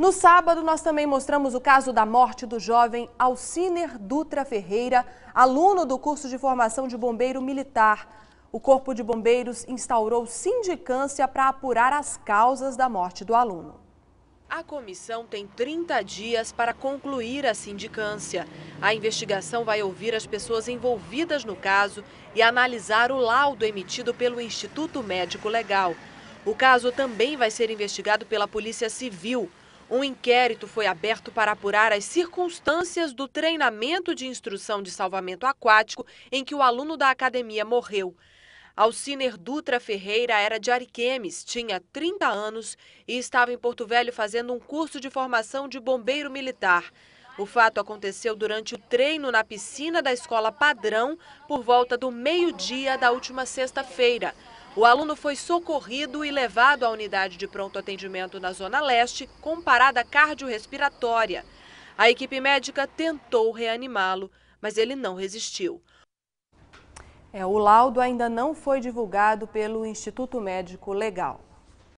No sábado, nós também mostramos o caso da morte do jovem Alciner Dutra Ferreira, aluno do curso de formação de bombeiro militar. O Corpo de Bombeiros instaurou sindicância para apurar as causas da morte do aluno. A comissão tem 30 dias para concluir a sindicância. A investigação vai ouvir as pessoas envolvidas no caso e analisar o laudo emitido pelo Instituto Médico Legal. O caso também vai ser investigado pela Polícia Civil. Um inquérito foi aberto para apurar as circunstâncias do treinamento de instrução de salvamento aquático em que o aluno da academia morreu. Alciner Dutra Ferreira era de Ariquemes, tinha 30 anos e estava em Porto Velho fazendo um curso de formação de bombeiro militar. O fato aconteceu durante o treino na piscina da escola padrão por volta do meio-dia da última sexta-feira. O aluno foi socorrido e levado à unidade de pronto atendimento na Zona Leste com parada cardiorrespiratória. A equipe médica tentou reanimá-lo, mas ele não resistiu. É, o laudo ainda não foi divulgado pelo Instituto Médico Legal.